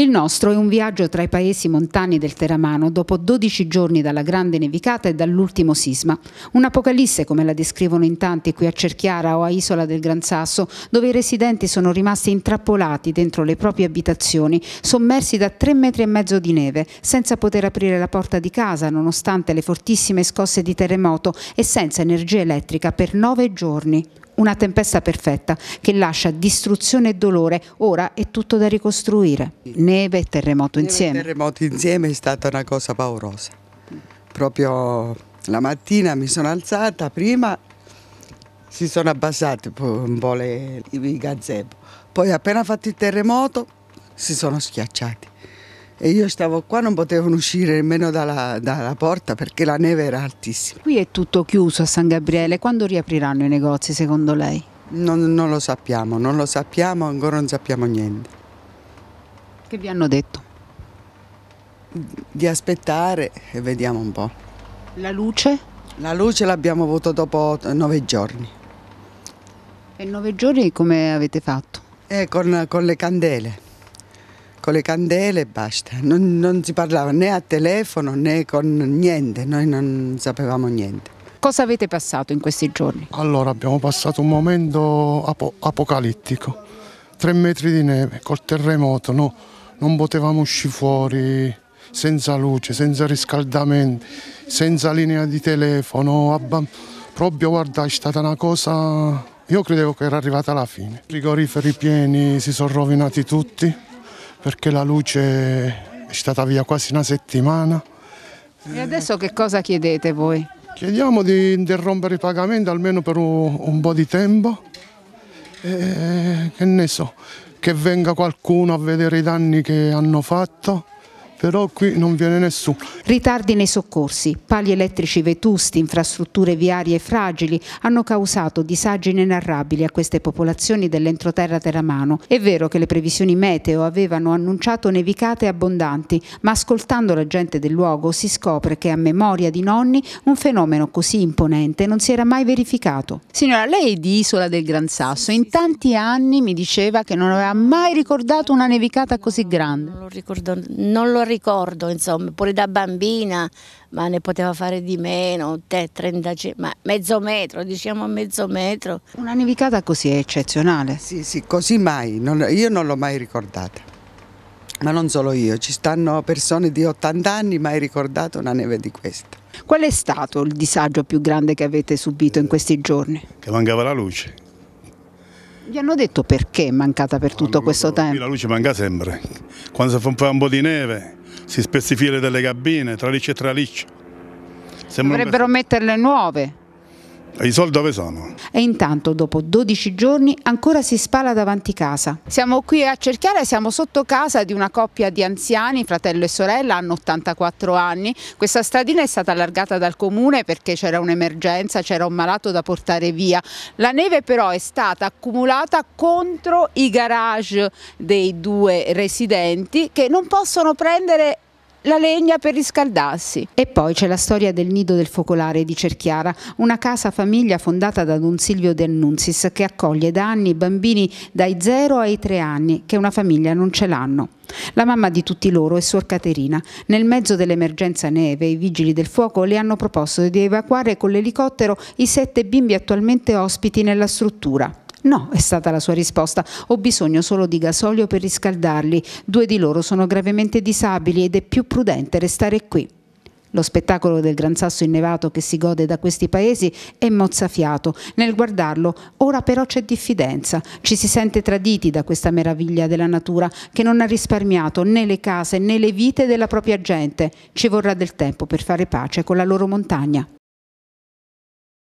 Il nostro è un viaggio tra i paesi montani del Teramano dopo 12 giorni dalla grande nevicata e dall'ultimo sisma. Un'apocalisse come la descrivono in tanti qui a Cerchiara o a Isola del Gran Sasso, dove i residenti sono rimasti intrappolati dentro le proprie abitazioni, sommersi da tre metri e mezzo di neve, senza poter aprire la porta di casa nonostante le fortissime scosse di terremoto e senza energia elettrica per nove giorni una tempesta perfetta che lascia distruzione e dolore, ora è tutto da ricostruire. Neve e terremoto insieme. Neve e terremoto insieme è stata una cosa paurosa. Proprio la mattina mi sono alzata, prima si sono abbassati un po' le, i gazebo, poi appena fatto il terremoto si sono schiacciati e io stavo qua, non potevano uscire nemmeno dalla, dalla, porta perché la neve era altissima. Qui è tutto chiuso a San Gabriele, quando riapriranno i negozi secondo lei? Non, non lo sappiamo, non lo sappiamo, ancora non sappiamo niente. Che vi hanno detto? Di aspettare e vediamo un po'. La luce? La luce l'abbiamo avuta dopo nove giorni. E nove giorni come avete fatto? Eh, con, con le candele con le candele e basta. Non, non si parlava né a telefono né con niente, noi non sapevamo niente. Cosa avete passato in questi giorni? Allora abbiamo passato un momento ap apocalittico, tre metri di neve, col terremoto, no? non potevamo uscire fuori senza luce, senza riscaldamento, senza linea di telefono, proprio guarda è stata una cosa, io credevo che era arrivata la fine, i frigoriferi pieni si sono rovinati tutti, perché la luce è stata via quasi una settimana. E adesso che cosa chiedete voi? Chiediamo di interrompere i pagamenti almeno per un, po' di tempo, e, che ne so, che venga qualcuno a vedere i danni che hanno fatto però qui non viene nessuno. Ritardi nei soccorsi, pali elettrici vetusti, infrastrutture viarie fragili hanno causato disagi inenarrabili a queste popolazioni dell'entroterra teramano. È vero che le previsioni meteo avevano annunciato nevicate abbondanti, ma ascoltando la gente del luogo si scopre che a memoria di nonni un fenomeno così imponente non si era mai verificato. Signora, lei è di Isola del Gran Sasso, in tanti anni mi diceva che non aveva mai ricordato una nevicata così grande. non lo ricordo, non lo ricordo, insomma, pure da bambina, ma ne poteva fare di meno, 30, ma mezzo metro, diciamo mezzo metro. Una nevicata così eccezionale. Sì, sì, così mai, non, io non l'ho mai ricordata. Ma non solo io, ci stanno persone di 80 anni mai ricordato una neve di questa. Qual è stato il disagio più grande che avete subito in eh, questi giorni? Che mancava la luce. Gli hanno detto perché è mancata per tutto questo tempo? La luce manca sempre. Quando si fa un po' di neve si spezzi i delle cabine, traliccio e traliccio. Dovrebbero metterle nuove. I soldi dove sono? E intanto dopo 12 giorni ancora si spala davanti casa. Siamo qui a cercare, siamo sotto casa di una coppia di anziani, fratello e sorella, hanno 84 anni. Questa stradina è stata allargata dal comune perché c'era un'emergenza, c'era un malato da portare via. La neve però è stata accumulata contro i garage dei due residenti che non possono prendere la legna per riscaldarsi. E poi c'è la storia del nido del focolare di Cerchiara, una casa famiglia fondata da Don Silvio De Annunzis che accoglie da anni bambini dai 0 ai 3 anni che una famiglia non ce l'hanno. La mamma di tutti loro è Suor Caterina. Nel mezzo dell'emergenza neve i vigili del fuoco le hanno proposto di evacuare con l'elicottero i sette bimbi attualmente ospiti nella struttura. No, è stata la sua risposta. Ho bisogno solo di gasolio per riscaldarli. Due di loro sono gravemente disabili ed è più prudente restare qui. Lo spettacolo del gran sasso innevato che si gode da questi paesi è mozzafiato. Nel guardarlo ora però c'è diffidenza. Ci si sente traditi da questa meraviglia della natura che non ha risparmiato né le case né le vite della propria gente. Ci vorrà del tempo per fare pace con la loro montagna.